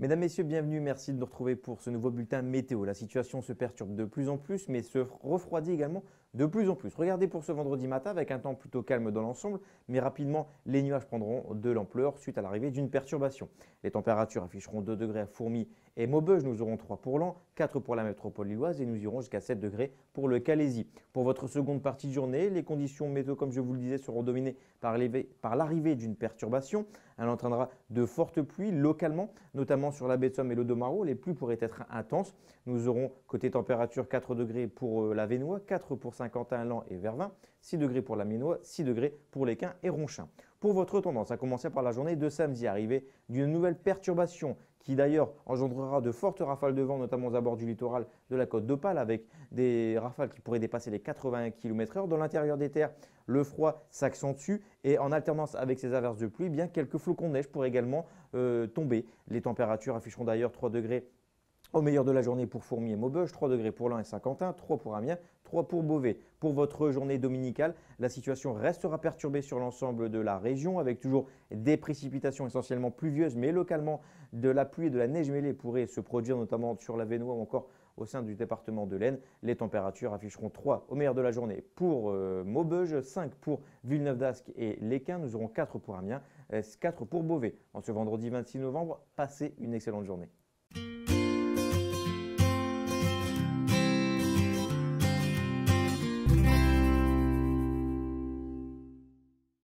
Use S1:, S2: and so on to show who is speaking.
S1: Mesdames, Messieurs, bienvenue. Merci de nous retrouver pour ce nouveau bulletin météo. La situation se perturbe de plus en plus, mais se refroidit également de plus en plus. Regardez pour ce vendredi matin avec un temps plutôt calme dans l'ensemble, mais rapidement les nuages prendront de l'ampleur suite à l'arrivée d'une perturbation. Les températures afficheront 2 degrés à Fourmi et Maubeuge, nous aurons 3 pour l'an, 4 pour la métropole lilloise et nous irons jusqu'à 7 degrés pour le Calaisie. Pour votre seconde partie de journée, les conditions météo, comme je vous le disais, seront dominées par l'arrivée d'une perturbation. Elle entraînera de fortes pluies localement, notamment sur la baie de Somme et le Domaro, les pluies pourraient être intenses. Nous aurons côté température 4 euh, degrés pour la Vénois, 4 pour Saint-Quentin, Lan et Vervin, 6 degrés pour la Minois, 6 degrés pour Quins et Ronchin. Pour votre tendance, à commencer par la journée de samedi, arrivée d'une nouvelle perturbation qui d'ailleurs engendrera de fortes rafales de vent, notamment aux abords du littoral de la côte d'Opale, avec des rafales qui pourraient dépasser les 80 km/h. Dans l'intérieur des terres, le froid s'accentue et en alternance avec ces averses de pluie, eh bien quelques flocons de neige pourraient également euh, tomber. Les températures afficheront d'ailleurs 3 degrés au meilleur de la journée pour Fourmi et Maubeuge, 3 degrés pour Lens et Saint-Quentin, 3 pour Amiens, 3 pour Beauvais. Pour votre journée dominicale, la situation restera perturbée sur l'ensemble de la région avec toujours des précipitations essentiellement pluvieuses mais localement de la pluie et de la neige mêlée pourraient se produire notamment sur la Vénois ou encore au sein du département de l'Aisne. Les températures afficheront 3 au meilleur de la journée pour euh, Maubeuge, 5 pour Villeneuve d'Ascq et Léquin. Nous aurons 4 pour Amiens, 4 euh, pour Beauvais. En ce vendredi 26 novembre, passez une excellente journée.